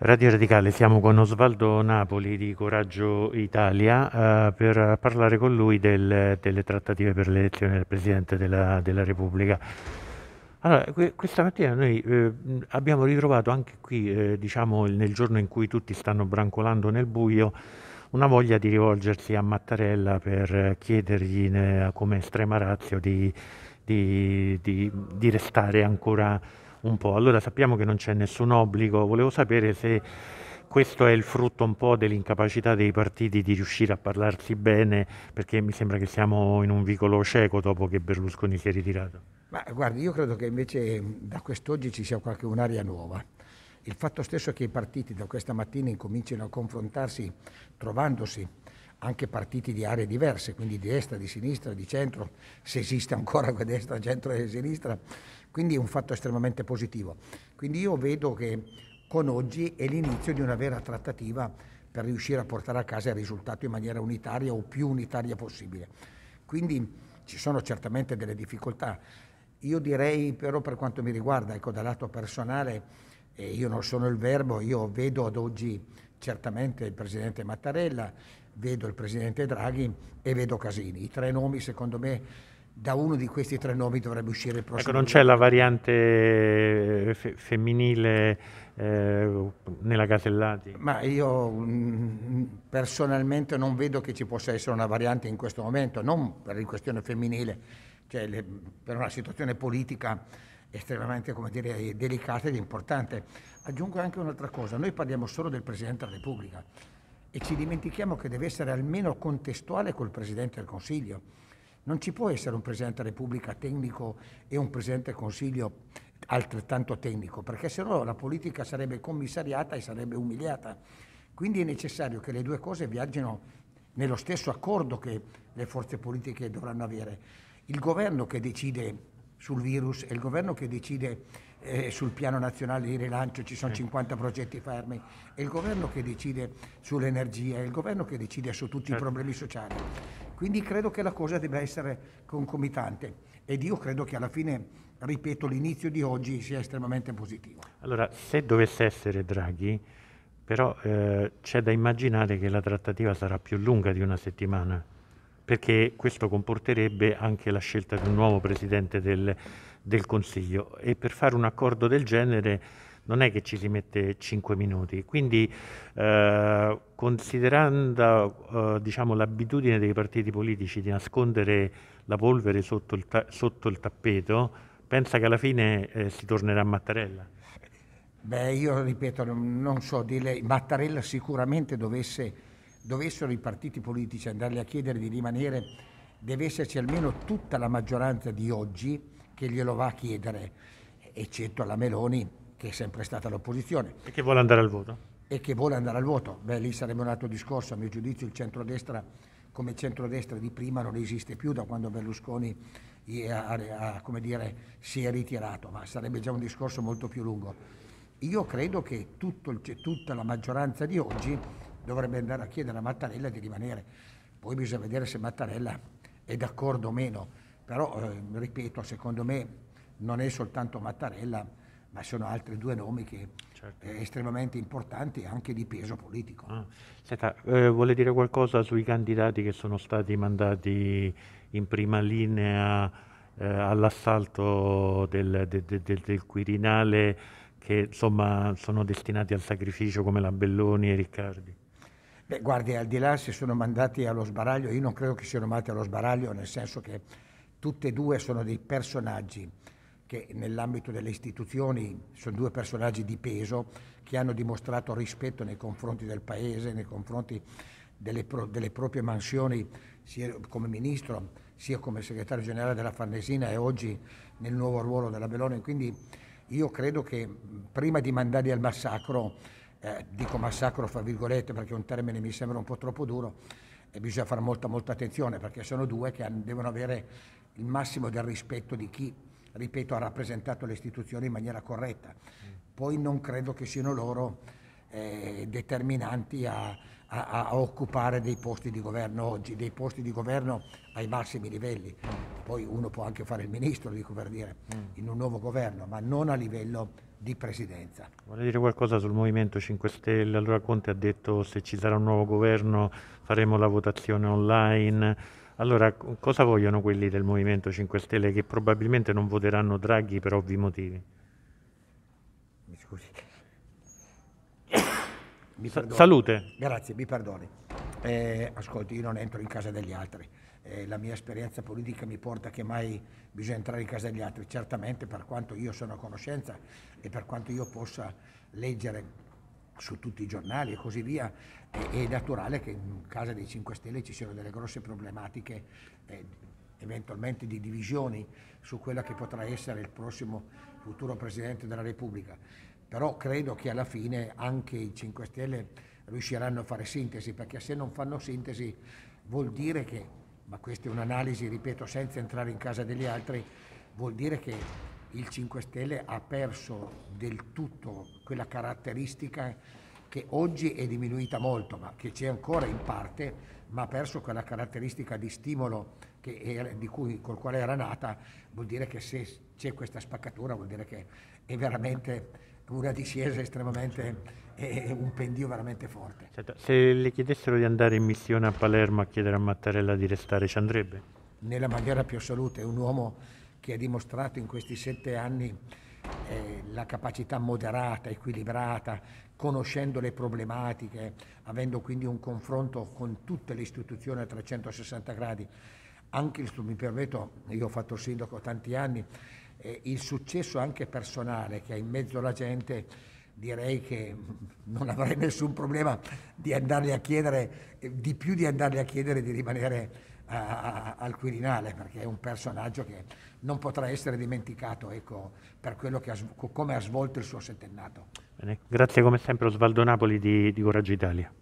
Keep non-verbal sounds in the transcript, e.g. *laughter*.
Radio Radicale, siamo con Osvaldo Napoli di Coraggio Italia eh, per parlare con lui del, delle trattative per l'elezione del Presidente della, della Repubblica. Allora, que questa mattina noi eh, abbiamo ritrovato anche qui, eh, diciamo nel giorno in cui tutti stanno brancolando nel buio, una voglia di rivolgersi a Mattarella per chiedergli ne, come estrema razio di, di, di, di restare ancora un po'. Allora sappiamo che non c'è nessun obbligo, volevo sapere se questo è il frutto un po' dell'incapacità dei partiti di riuscire a parlarsi bene, perché mi sembra che siamo in un vicolo cieco dopo che Berlusconi si è ritirato. Ma guardi, io credo che invece da quest'oggi ci sia qualche un'aria nuova. Il fatto stesso che i partiti da questa mattina incominciano a confrontarsi trovandosi anche partiti di aree diverse, quindi di destra, di sinistra, di centro, se esiste ancora destra, centro e sinistra, quindi è un fatto estremamente positivo. Quindi io vedo che con oggi è l'inizio di una vera trattativa per riuscire a portare a casa il risultato in maniera unitaria o più unitaria possibile. Quindi ci sono certamente delle difficoltà. Io direi però per quanto mi riguarda, ecco, dal lato personale, e io non sono il verbo, io vedo ad oggi certamente il presidente Mattarella, vedo il presidente Draghi e vedo Casini. I tre nomi secondo me da uno di questi tre nomi dovrebbe uscire il ecco, prossimo. Ecco, non c'è la variante eh, fe femminile eh, nella Casellati? Ma io mh, mm, personalmente non vedo che ci possa essere una variante in questo momento, non per questione femminile, cioè le, per una situazione politica estremamente dire, delicata ed importante. Aggiungo anche un'altra cosa, noi parliamo solo del Presidente della Repubblica e ci dimentichiamo che deve essere almeno contestuale col Presidente del Consiglio. Non ci può essere un Presidente della Repubblica tecnico e un Presidente del Consiglio altrettanto tecnico, perché sennò la politica sarebbe commissariata e sarebbe umiliata. Quindi è necessario che le due cose viaggino nello stesso accordo che le forze politiche dovranno avere. Il governo che decide sul virus, è il governo che decide eh, sul piano nazionale di rilancio, ci sono 50 progetti fermi, è il governo che decide sull'energia, è il governo che decide su tutti i certo. problemi sociali. Quindi credo che la cosa debba essere concomitante ed io credo che alla fine, ripeto, l'inizio di oggi sia estremamente positivo. Allora, se dovesse essere Draghi, però eh, c'è da immaginare che la trattativa sarà più lunga di una settimana perché questo comporterebbe anche la scelta di un nuovo Presidente del, del Consiglio e per fare un accordo del genere non è che ci si mette 5 minuti. Quindi eh, considerando eh, diciamo, l'abitudine dei partiti politici di nascondere la polvere sotto il, ta- sotto il tappeto, pensa che alla fine eh, si tornerà a Mattarella? Beh, io ripeto, non so, dire Mattarella sicuramente dovesse dovessero i partiti politici andarle a chiedere di rimanere, deve esserci almeno tutta la maggioranza di oggi che glielo va a chiedere, eccetto la Meloni che è sempre stata l'opposizione. E che vuole andare al voto. E che vuole andare al voto. Beh, lì sarebbe un altro discorso, a mio giudizio il centrodestra come centrodestra di prima non esiste più da quando Berlusconi ha, ha, dire, si è ritirato, ma sarebbe già un discorso molto più lungo. Io credo che il, tutta la maggioranza di oggi dovrebbe andare a chiedere a Mattarella di rimanere. Poi bisogna vedere se Mattarella è d'accordo o meno, però eh, ripeto, secondo me non è soltanto Mattarella, ma sono altri due nomi che certo. eh, estremamente importanti anche di peso politico. Ah. Senta, eh, vuole dire qualcosa sui candidati che sono stati mandati in prima linea eh, all'assalto del, del, del, del, Quirinale che insomma sono destinati al sacrificio come la Belloni e Riccardi? Beh, guardi, al di là se sono mandati allo sbaraglio, io non credo che siano mandati allo sbaraglio, nel senso che tutte e due sono dei personaggi che nell'ambito delle istituzioni sono due personaggi di peso che hanno dimostrato rispetto nei confronti del Paese, nei confronti delle, pro, delle proprie mansioni, sia come ministro, sia come segretario generale della Farnesina e oggi nel nuovo ruolo della Beloni. Quindi io credo che prima di mandarli al massacro eh, dico massacro fra virgolette perché un termine mi sembra un po' troppo duro e bisogna fare molta molta attenzione perché sono due che devono avere il massimo del rispetto di chi, ripeto, ha rappresentato le istituzioni in maniera corretta. Poi non credo che siano loro eh, determinanti a, a, a occupare dei posti di governo oggi, dei posti di governo ai massimi livelli poi uno può anche fare il ministro, dico per dire, mm. in un nuovo governo, ma non a livello di presidenza. Vuole dire qualcosa sul Movimento 5 Stelle, allora Conte ha detto se ci sarà un nuovo governo faremo la votazione online, allora cosa vogliono quelli del Movimento 5 Stelle che probabilmente non voteranno Draghi per ovvi motivi? Mi scusi. Mi *coughs* Sa salute. Grazie, mi perdoni. Eh, ascolti, io non entro in casa degli altri. Eh, la mia esperienza politica mi porta che mai bisogna entrare in casa degli altri. Certamente per quanto io sono a conoscenza e per quanto io possa leggere su tutti i giornali e così via, è, è naturale che in casa dei 5 Stelle ci siano delle grosse problematiche, eh, eventualmente di divisioni su quella che potrà essere il prossimo futuro Presidente della Repubblica. Però credo che alla fine anche i 5 Stelle riusciranno a fare sintesi, perché se non fanno sintesi vuol dire che, ma questa è un'analisi, ripeto, senza entrare in casa degli altri, vuol dire che il 5 Stelle ha perso del tutto quella caratteristica che oggi è diminuita molto, ma che c'è ancora in parte, ma ha perso quella caratteristica di stimolo era, di cui, col quale era nata, vuol dire che se c'è questa spaccatura vuol dire che è veramente una discesa estremamente e un pendio veramente forte. Certo, se le chiedessero di andare in missione a Palermo a chiedere a Mattarella di restare, ci andrebbe? Nella maniera più assoluta, è un uomo che ha dimostrato in questi sette anni eh, la capacità moderata, equilibrata, conoscendo le problematiche, avendo quindi un confronto con tutte le istituzioni a 360 gradi. Anche, mi permetto, io ho fatto il sindaco tanti anni, eh, il successo anche personale che ha in mezzo alla gente, direi che non avrei nessun problema di andargli a chiedere, di più di andargli a chiedere di rimanere a, a, al Quirinale, perché è un personaggio che non potrà essere dimenticato ecco, per quello che ha, come ha svolto il suo settennato. Bene, grazie come sempre Osvaldo Napoli di, di Coraggio Italia.